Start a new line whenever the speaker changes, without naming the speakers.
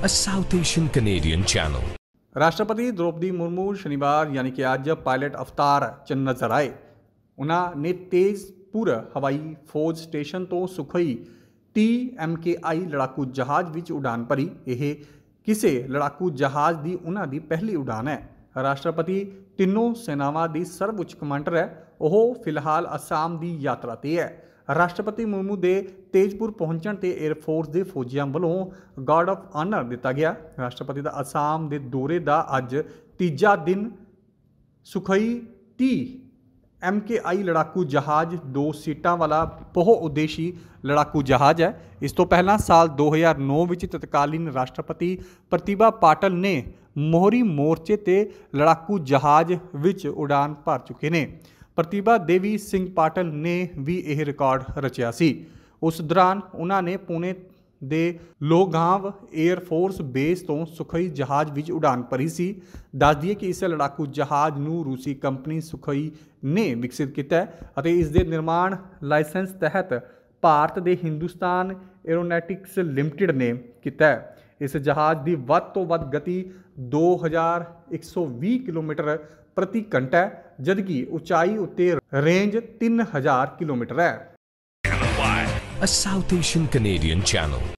a South Asian Canadian channel.
ਰਾਸ਼ਟਰਪਤੀ ਦ੍ਰੋਪਦੀ ਮੁਰਮੂ ਸ਼ਨੀਵਾਰ ਯਾਨੀ ਕਿ ਅੱਜ ਪਾਇਲਟ ਅਵਤਾਰ ਚ ਨਜ਼ਰ ਆਏ ਉਹਨਾਂ ਨੇ ਤੇਜ਼ਪੁਰ ਹਵਾਈ ਫੌਜ ਸਟੇਸ਼ਨ ਤੋਂ ਸੁਖਈ TMKI ਲੜਾਕੂ ਜਹਾਜ਼ ਵਿੱਚ ਉਡਾਨ ਭਰੀ ਇਹ ਕਿਸੇ ਲੜਾਕੂ ਜਹਾਜ਼ ਦੀ ਉਹਨਾਂ ਦੀ ਪਹਿਲੀ ਉਡਾਨ ਹੈ ਰਾਸ਼ਟਰਪਤੀ ਤਿੰਨੋਂ ਸੈਨਾਵਾਂ ਦੀ ਸਰਵਉੱਚ ਕਮਾਂਡਰ ਹੈ ਉਹ ਫਿਲਹਾਲ ਅਸਾਮ ਦੀ ਯਾਤਰਾ ਤੇ ਹੈ ਰਾਸ਼ਟਰਪਤੀ ਮੁਰਮੂ ਦੇ ਤੇਜਪੁਰ ਪਹੁੰਚਣ ਤੇ 에ਅਰਫੋਰਸ ਦੇ ਫੌਜੀਆਂ ਵੱਲੋਂ ਗਾਰਡ ਆਫ ਆਨਰ ਦਿੱਤਾ ਗਿਆ ਰਾਸ਼ਟਰਪਤੀ ਦਾ ਅਸਾਮ ਦੇ ਦੌਰੇ ਦਾ ਅੱਜ ਤੀਜਾ ਦਿਨ ਸੁਖਈ 30 ਐਮਕੇਆਈ ਲੜਾਕੂ ਜਹਾਜ਼ ਦੋ ਸੀਟਾਂ ਵਾਲਾ ਬਹੁ ਉਦੇਸ਼ੀ ਲੜਾਕੂ ਜਹਾਜ਼ ਹੈ ਇਸ ਤੋਂ ਪਹਿਲਾਂ ਸਾਲ 2009 ਵਿੱਚ ਤਤਕਾਲੀਨ ਰਾਸ਼ਟਰਪਤੀ ਪ੍ਰਤਿਭਾ ਪਾਟਲ ਨੇ ਮੋਹਰੀ ਮੋਰਚੇ ਤੇ ਲੜਾਕੂ ਜਹਾਜ਼ ਵਿੱਚ ਉਡਾਨ ਭਰ ਚੁੱਕੇ ਨੇ ਪ੍ਰਤਿਭਾ ਦੇਵੀ ਸਿੰਘ ਪਾਟਲ ਨੇ ਵੀ ਇਹ ਰਿਕਾਰਡ ਰਚਿਆ ਸੀ ਉਸ ਦੌਰਾਨ ਉਹਨਾਂ ਨੇ ਪੁਣੇ ਦੇ ਲੋਗਾਂਵ 에ਅਰ ਫੋਰਸ ਬੇਸ ਤੋਂ ਸੁਖਈ ਜਹਾਜ਼ ਵਿੱਚ ਉਡਾਨ ਭਰੀ ਸੀ ਦੱਸ ਦਈਏ ਕਿ ਇਸ ਲੜਾਕੂ ਜਹਾਜ਼ ਨੂੰ ਰੂਸੀ ਕੰਪਨੀ ਸੁਖਈ ਨੇ ਵਿਕਸਿਤ ਕੀਤਾ ਅਤੇ ਇਸ ਦੇ ਨਿਰਮਾਣ ਲਾਇਸੈਂਸ ਤਹਿਤ ਭਾਰਤ ਦੇ ਹਿੰਦੁਸਤਾਨ 에ਰੋਨੈਟਿਕਸ ਲਿਮਟਿਡ ਨੇ ਕੀਤਾ ਇਸ ਜਹਾਜ਼ ਦੀ ਵੱਧ ਤੋਂ ਵੱਧ ਗਤੀ 2120 ਕਿਲੋਮੀਟਰ ਪ੍ਰਤੀ ਘੰਟਾ ਹੈ ਜਦਕਿ ਉਚਾਈ ਉੱਤੇ ਰੇਂਜ 3000 ਕਿਲੋਮੀਟਰ ਹੈ
A South Asian Canadian channel